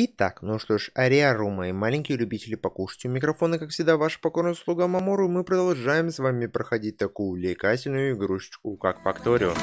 Итак, ну что ж, Ариару, мои маленькие любители покушать у микрофона, как всегда, ваш покорный слуга Мамору, и мы продолжаем с вами проходить такую увлекательную игрушечку, как Факторио.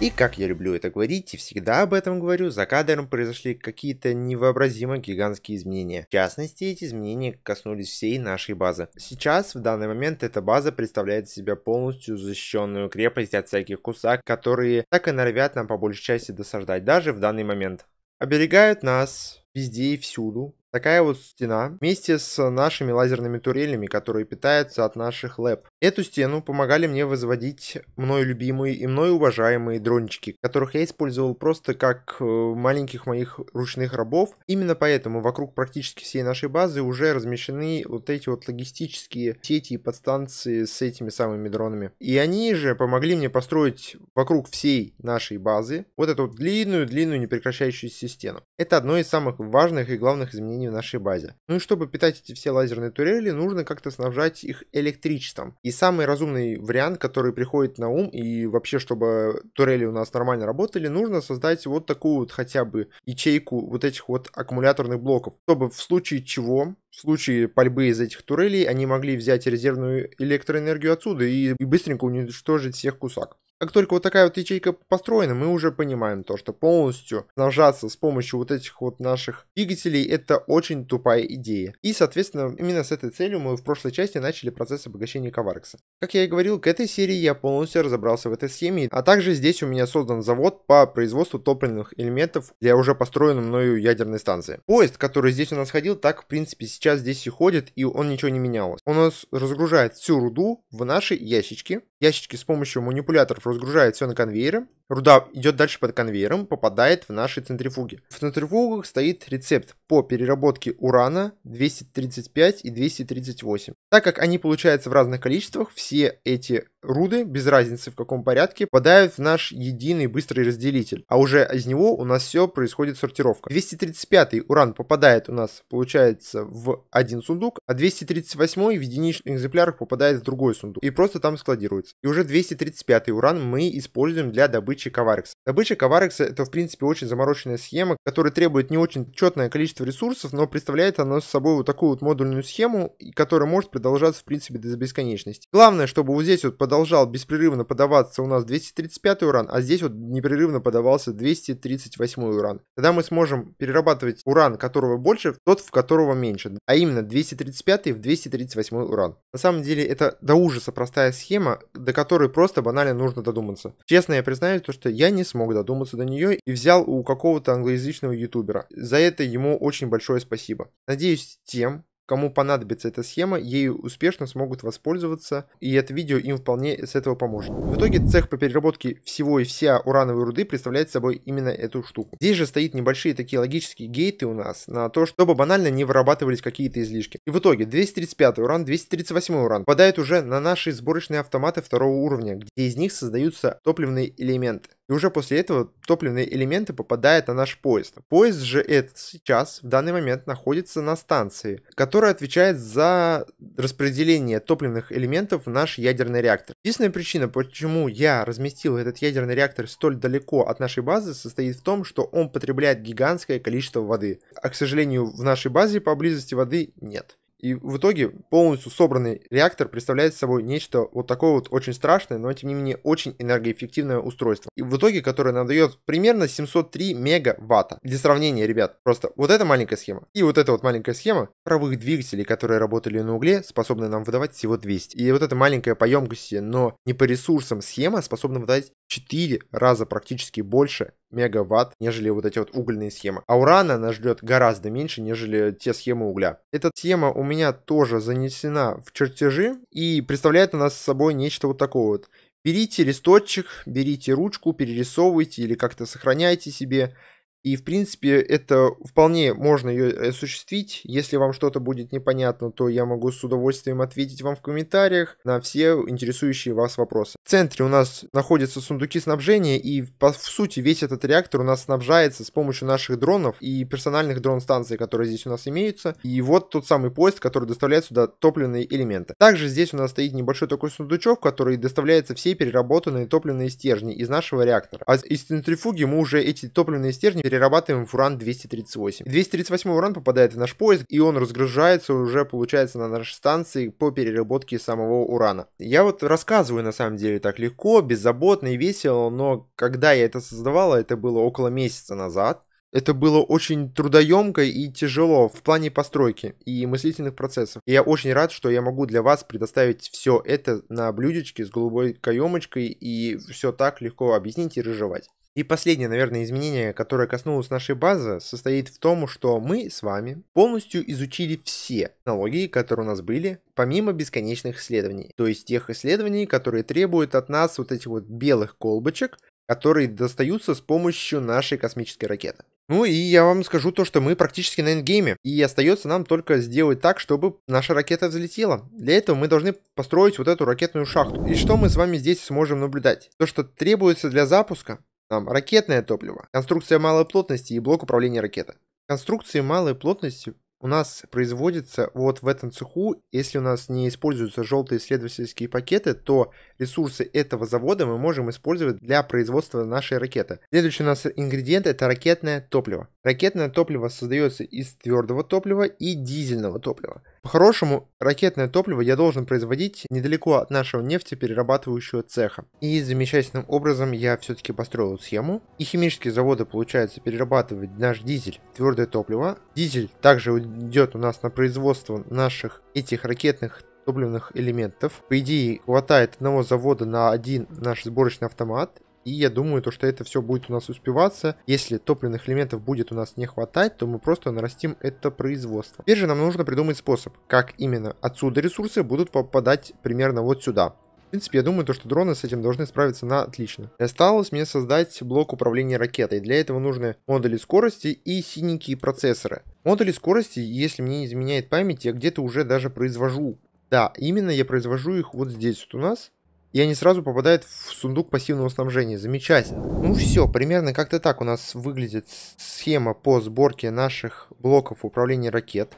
И как я люблю это говорить и всегда об этом говорю, за кадром произошли какие-то невообразимо гигантские изменения. В частности, эти изменения коснулись всей нашей базы. Сейчас, в данный момент, эта база представляет из себя полностью защищенную крепость от всяких кусак, которые так и норовят нам по большей части досаждать даже в данный момент. Оберегают нас везде и всюду, Такая вот стена вместе с нашими лазерными турелями, которые питаются от наших лэп. Эту стену помогали мне возводить мною любимые и мною уважаемые дрончики, которых я использовал просто как э, маленьких моих ручных рабов. Именно поэтому вокруг практически всей нашей базы уже размещены вот эти вот логистические сети и подстанции с этими самыми дронами. И они же помогли мне построить вокруг всей нашей базы вот эту вот длинную-длинную непрекращающуюся стену. Это одно из самых важных и главных изменений применению в нашей базе. Ну и чтобы питать эти все лазерные турели, нужно как-то снабжать их электричеством. И самый разумный вариант, который приходит на ум, и вообще, чтобы турели у нас нормально работали, нужно создать вот такую вот хотя бы ячейку вот этих вот аккумуляторных блоков, чтобы в случае чего в случае пальбы из этих турелей они могли взять резервную электроэнергию отсюда и, и быстренько уничтожить всех кусак. Как только вот такая вот ячейка построена, мы уже понимаем то, что полностью нажаться с помощью вот этих вот наших двигателей это очень тупая идея. И, соответственно, именно с этой целью мы в прошлой части начали процесс обогащения Коваркса. Как я и говорил, к этой серии я полностью разобрался в этой схеме, а также здесь у меня создан завод по производству топливных элементов для уже построенной мною ядерной станции. Поезд, который здесь у нас ходил, так в принципе сейчас здесь и ходит, и он ничего не менялось. Он у нас разгружает всю руду в наши ящички. Ящички с помощью манипуляторов разгружает все на конвейере, руда идет дальше под конвейером, попадает в наши центрифуги. В центрифугах стоит рецепт по переработке урана 235 и 238. Так как они получаются в разных количествах, все эти руды, без разницы в каком порядке, попадают в наш единый быстрый разделитель, а уже из него у нас все происходит сортировка. 235 уран попадает у нас, получается, в один сундук, а 238 в единичных экземплярах попадает в другой сундук и просто там складируется. И уже 235 уран мы используем для добычи каварекса. Добыча коварекса это в принципе очень замороченная схема, которая требует не очень четное количество ресурсов, но представляет она собой вот такую вот модульную схему, которая может продолжаться в принципе до бесконечности. Главное, чтобы вот здесь вот под продолжал беспрерывно подаваться у нас 235 уран, а здесь вот непрерывно подавался 238 уран. Тогда мы сможем перерабатывать уран, которого больше, тот, в которого меньше, а именно 235 в 238 уран. На самом деле это до ужаса простая схема, до которой просто банально нужно додуматься. Честно я признаюсь, то, что я не смог додуматься до нее и взял у какого-то англоязычного ютубера. За это ему очень большое спасибо. Надеюсь, тем, кому понадобится эта схема, ею успешно смогут воспользоваться, и это видео им вполне с этого поможет. В итоге цех по переработке всего и вся урановой руды представляет собой именно эту штуку. Здесь же стоит небольшие такие логические гейты у нас на то, чтобы банально не вырабатывались какие-то излишки. И в итоге 235 уран, 238 уран попадает уже на наши сборочные автоматы второго уровня, где из них создаются топливные элементы и уже после этого топливные элементы попадают на наш поезд. Поезд же этот сейчас, в данный момент, находится на станции, которая отвечает за распределение топливных элементов в наш ядерный реактор. Единственная причина, почему я разместил этот ядерный реактор столь далеко от нашей базы, состоит в том, что он потребляет гигантское количество воды. А, к сожалению, в нашей базе поблизости воды нет. И в итоге полностью собранный реактор представляет собой нечто вот такое вот очень страшное, но тем не менее очень энергоэффективное устройство. И в итоге, которое надает примерно 703 мегаватта. Для сравнения, ребят, просто вот эта маленькая схема и вот эта вот маленькая схема паровых двигателей, которые работали на угле, способны нам выдавать всего 200. И вот эта маленькая по емкости, но не по ресурсам схема способна выдать 4 раза практически больше мегаватт, нежели вот эти вот угольные схемы. А урана нас ждет гораздо меньше, нежели те схемы угля. Эта схема у меня тоже занесена в чертежи и представляет у нас собой нечто вот такое вот. Берите листочек, берите ручку, перерисовывайте или как-то сохраняйте себе и, в принципе, это вполне можно ее осуществить. Если вам что-то будет непонятно, то я могу с удовольствием ответить вам в комментариях на все интересующие вас вопросы. В центре у нас находятся сундуки снабжения, и, по в сути, весь этот реактор у нас снабжается с помощью наших дронов и персональных дрон-станций, которые здесь у нас имеются. И вот тот самый поезд, который доставляет сюда топливные элементы. Также здесь у нас стоит небольшой такой сундучок, который доставляется все переработанные топливные стержни из нашего реактора. А из центрифуги мы уже эти топливные стержни перерабатываем в уран 238. 238 уран попадает в наш поезд, и он разгружается уже, получается, на нашей станции по переработке самого урана. Я вот рассказываю, на самом деле, так легко, беззаботно и весело, но когда я это создавала, это было около месяца назад, это было очень трудоемко и тяжело в плане постройки и мыслительных процессов. И я очень рад, что я могу для вас предоставить все это на блюдечке с голубой каемочкой и все так легко объяснить и разжевать. И последнее, наверное, изменение, которое коснулось нашей базы, состоит в том, что мы с вами полностью изучили все технологии, которые у нас были, помимо бесконечных исследований. То есть тех исследований, которые требуют от нас вот этих вот белых колбочек, которые достаются с помощью нашей космической ракеты. Ну и я вам скажу то, что мы практически на эндгейме, и остается нам только сделать так, чтобы наша ракета взлетела. Для этого мы должны построить вот эту ракетную шахту. И что мы с вами здесь сможем наблюдать? То, что требуется для запуска, там ракетное топливо, конструкция малой плотности и блок управления ракеты. Конструкции малой плотности у нас производится вот в этом цеху, если у нас не используются желтые исследовательские пакеты, то ресурсы этого завода мы можем использовать для производства нашей ракеты. Следующий у нас ингредиент это ракетное топливо. Ракетное топливо создается из твердого топлива и дизельного топлива. По-хорошему, ракетное топливо я должен производить недалеко от нашего нефтеперерабатывающего цеха. И замечательным образом я все-таки построил эту схему. И химические заводы, получается, перерабатывать наш дизель, твердое топливо. Дизель также идет у нас на производство наших этих ракетных топливных элементов. По идее, хватает одного завода на один наш сборочный автомат. И я думаю, то, что это все будет у нас успеваться. Если топливных элементов будет у нас не хватать, то мы просто нарастим это производство. Теперь же нам нужно придумать способ, как именно отсюда ресурсы будут попадать примерно вот сюда. В принципе, я думаю, то, что дроны с этим должны справиться на отлично. И осталось мне создать блок управления ракетой. Для этого нужны модули скорости и синенькие процессоры. Модули скорости, если мне не изменяет память, я где-то уже даже произвожу. Да, именно я произвожу их вот здесь вот у нас и они сразу попадают в сундук пассивного снабжения. Замечательно. Ну все, примерно как-то так у нас выглядит схема по сборке наших блоков управления ракет.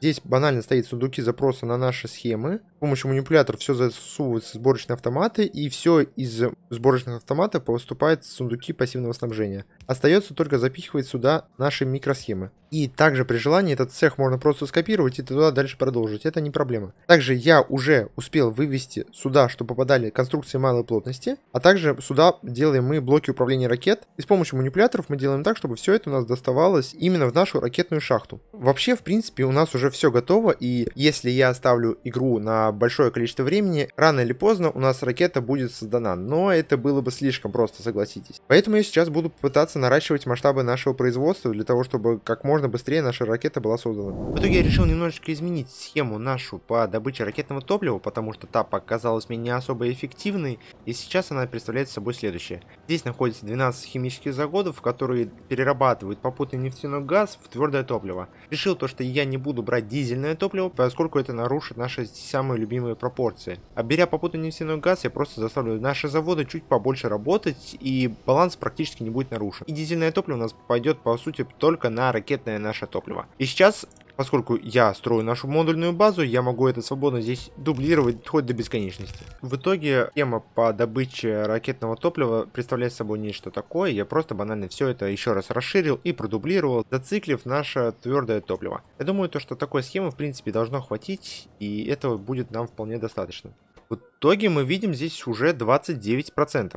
Здесь банально стоит сундуки запроса на наши схемы с помощью манипулятора все засовывается в сборочные автоматы, и все из сборочных автоматов поступает в сундуки пассивного снабжения. Остается только запихивать сюда наши микросхемы. И также при желании этот цех можно просто скопировать и туда дальше продолжить, это не проблема. Также я уже успел вывести сюда, что попадали конструкции малой плотности, а также сюда делаем мы блоки управления ракет, и с помощью манипуляторов мы делаем так, чтобы все это у нас доставалось именно в нашу ракетную шахту. Вообще, в принципе, у нас уже все готово, и если я оставлю игру на большое количество времени, рано или поздно у нас ракета будет создана, но это было бы слишком просто, согласитесь. Поэтому я сейчас буду пытаться наращивать масштабы нашего производства для того, чтобы как можно быстрее наша ракета была создана. В итоге я решил немножечко изменить схему нашу по добыче ракетного топлива, потому что та показалась мне не особо эффективной, и сейчас она представляет собой следующее. Здесь находится 12 химических заводов, которые перерабатывают попутный нефтяной газ в твердое топливо. Решил то, что я не буду брать дизельное топливо, поскольку это нарушит наши самые любимые пропорции. А беря попутно нефтяной газ, я просто заставлю наши заводы чуть побольше работать и баланс практически не будет нарушен. И дизельное топливо у нас пойдет по сути только на ракетное наше топливо. И сейчас Поскольку я строю нашу модульную базу, я могу это свободно здесь дублировать хоть до бесконечности. В итоге тема по добыче ракетного топлива представляет собой нечто такое. Я просто банально все это еще раз расширил и продублировал, зациклив наше твердое топливо. Я думаю, то, что такой схемы в принципе должно хватить, и этого будет нам вполне достаточно. В итоге мы видим здесь уже 29%.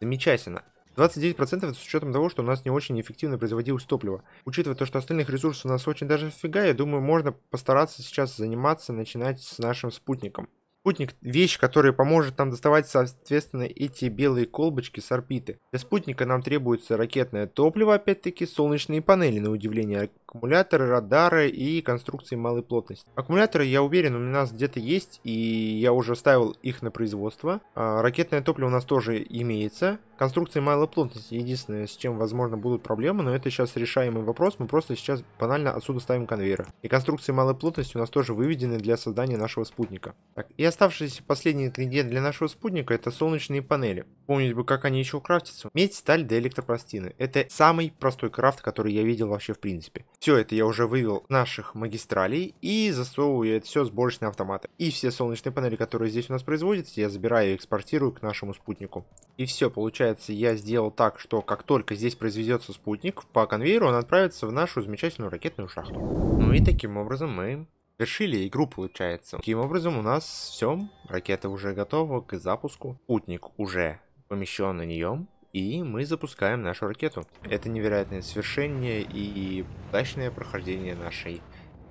Замечательно. 29% это с учетом того, что у нас не очень эффективно производилось топливо. Учитывая то, что остальных ресурсов у нас очень даже фига, я думаю, можно постараться сейчас заниматься, начинать с нашим спутником. Спутник – вещь, которая поможет нам доставать, соответственно, эти белые колбочки с орбиты. Для спутника нам требуется ракетное топливо, опять-таки, солнечные панели, на удивление аккумуляторы, радары и конструкции малой плотности. Аккумуляторы, я уверен, у нас где-то есть, и я уже ставил их на производство. А, ракетное топливо у нас тоже имеется. Конструкции малой плотности единственное, с чем, возможно, будут проблемы, но это сейчас решаемый вопрос. Мы просто сейчас банально отсюда ставим конвейеры. И конструкции малой плотности у нас тоже выведены для создания нашего спутника. Так, и оставшиеся последние ингредиенты для нашего спутника это солнечные панели. Помнить бы, как они еще крафтятся. Медь, сталь для электропластины. Это самый простой крафт, который я видел вообще в принципе. Все это я уже вывел наших магистралей и засовываю это все сборочные автоматы. И все солнечные панели, которые здесь у нас производятся, я забираю и экспортирую к нашему спутнику. И все, получается, я сделал так, что как только здесь произведется спутник, по конвейеру он отправится в нашу замечательную ракетную шахту. Ну и таким образом мы завершили игру, получается. Таким образом, у нас все, ракета уже готова к запуску, спутник уже помещен на нее, и мы запускаем нашу ракету. Это невероятное свершение и удачное прохождение нашей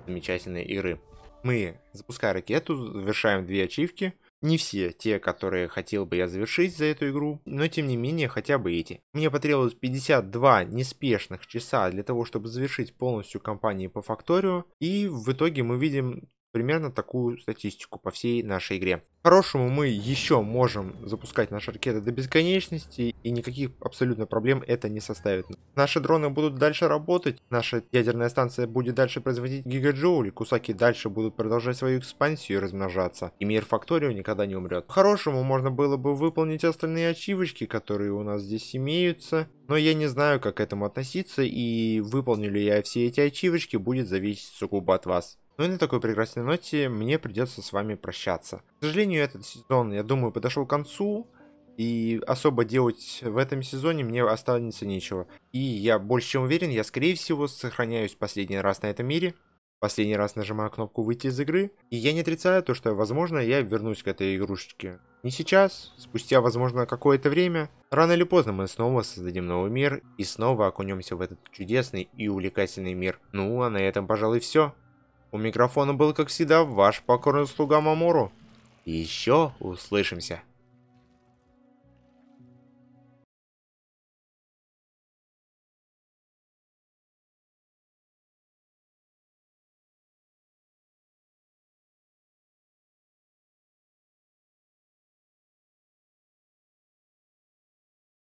замечательной игры. Мы, запуская ракету, завершаем две ачивки. Не все те, которые хотел бы я завершить за эту игру, но тем не менее хотя бы эти. Мне потребовалось 52 неспешных часа для того, чтобы завершить полностью кампанию по факторию. И в итоге мы видим примерно такую статистику по всей нашей игре. Хорошему мы еще можем запускать наши ракеты до бесконечности, и никаких абсолютно проблем это не составит. Наши дроны будут дальше работать, наша ядерная станция будет дальше производить гигаджоули, кусаки дальше будут продолжать свою экспансию и размножаться, и мир факторио никогда не умрет. Хорошему можно было бы выполнить остальные ачивочки, которые у нас здесь имеются, но я не знаю, как к этому относиться, и выполню ли я все эти ачивочки, будет зависеть сугубо от вас. Ну и на такой прекрасной ноте мне придется с вами прощаться. К сожалению, этот сезон, я думаю, подошел к концу. И особо делать в этом сезоне мне останется нечего. И я больше чем уверен, я скорее всего сохраняюсь последний раз на этом мире. Последний раз нажимаю кнопку выйти из игры. И я не отрицаю то, что возможно я вернусь к этой игрушечке. Не сейчас, спустя возможно какое-то время. Рано или поздно мы снова создадим новый мир и снова окунемся в этот чудесный и увлекательный мир. Ну а на этом пожалуй все. У микрофона был, как всегда, ваш покорный слуга Мамору. И еще услышимся.